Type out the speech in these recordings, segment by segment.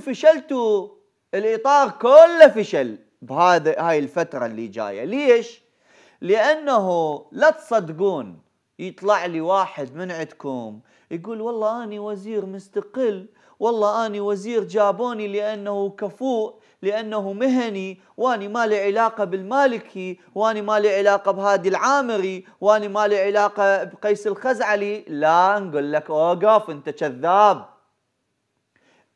فشلتوا الاطار كله فشل بهذا هاي الفتره اللي جايه ليش لانه لا تصدقون يطلع لي واحد من عندكم يقول والله اني وزير مستقل والله اني وزير جابوني لانه كفوء لانه مهني واني ما لي علاقه بالمالكي واني ما لي علاقه بهادي العامري واني ما لي علاقه بقيس الخزعلي لا نقول لك اوقف انت كذاب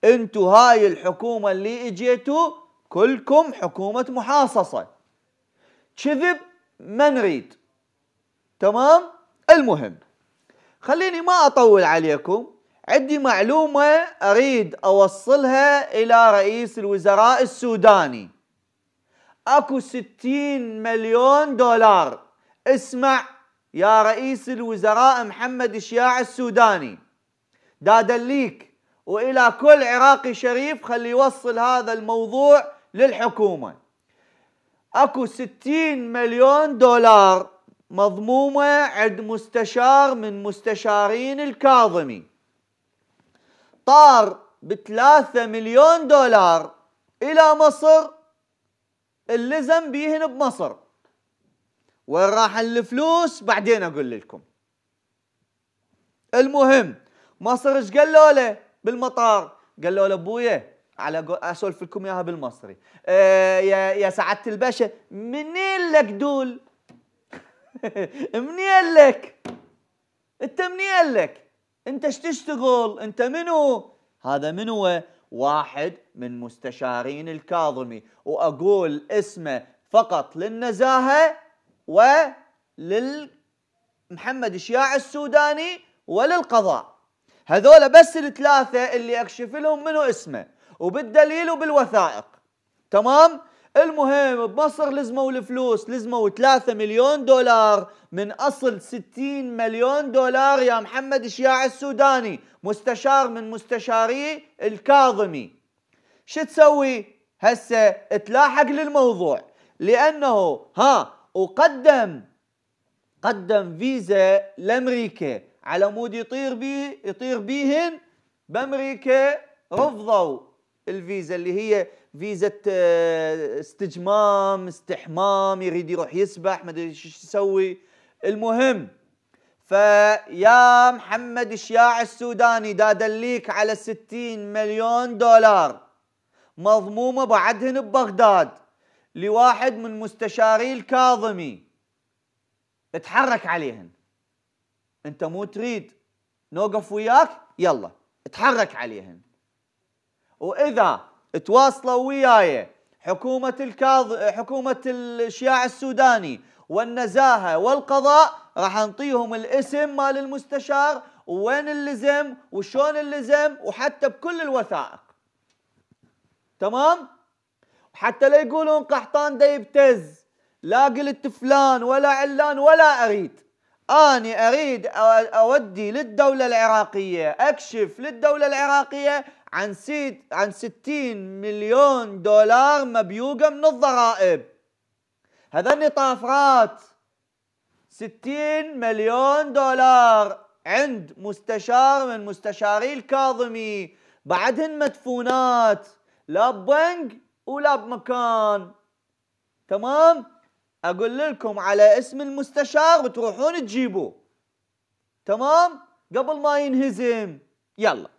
انتوا هاي الحكومة اللي اجيتوا كلكم حكومة محاصصة كذب ما نريد تمام المهم خليني ما اطول عليكم عندي معلومة اريد اوصلها الى رئيس الوزراء السوداني اكو 60 مليون دولار اسمع يا رئيس الوزراء محمد اشياع السوداني دادليك والى كل عراقي شريف خلي يوصل هذا الموضوع للحكومه اكو 60 مليون دولار مضمومه عند مستشار من مستشارين الكاظمي طار بثلاثة مليون دولار إلى مصر اللزم بيهن بمصر وين راح الفلوس بعدين أقول لكم المهم مصر ايش قالوا له بالمطار قالوا له ابويا على اسولف لكم اياها بالمصري آه، يا يا سعاده الباشا منين لك دول منين لك انت منين لك انت ايش تشتغل انت منو هذا منو واحد من مستشارين الكاظمي واقول اسمه فقط للنزاهه وللمحمد الشياع السوداني وللقضاء هذول بس الثلاثة اللي أكشف لهم منو اسمه وبالدليل وبالوثائق تمام؟ المهم بمصر لزموا الفلوس لزموا 3 مليون دولار من أصل 60 مليون دولار يا محمد الشياع السوداني مستشار من مستشاري الكاظمي شو تسوي هسه تلاحق للموضوع لأنه ها وقدم قدم فيزا لأمريكا على مود يطير بيه يطير بيهن بامريكا رفضوا الفيزا اللي هي فيزا آه، استجمام استحمام يريد يروح يسبح ما ادري ايش يسوي المهم فيا محمد الشياع السوداني دا دليك على 60 مليون دولار مضمومه بعدهن ببغداد لواحد من مستشاري الكاظمي اتحرك عليهن انت مو تريد نوقف وياك يلا اتحرك عليهن واذا تواصلوا وياي حكومه الكاظ حكومه الشياع السوداني والنزاهه والقضاء راح انطيهم الاسم مال المستشار وين اللزم وشون اللزم وحتى بكل الوثائق تمام حتى لا يقولون قحطان دا يبتز لا قلت فلان ولا علان ولا اريد أني أريد أودي للدولة العراقية أكشف للدولة العراقية عن سيد عن 60 مليون دولار مبيوقة من الضرائب هذني طافرات 60 مليون دولار عند مستشار من مستشاري الكاظمي بعدهن مدفونات لا ببنك ولا بمكان تمام اقول لكم على اسم المستشار بتروحون تجيبوه تمام قبل ما ينهزم يلا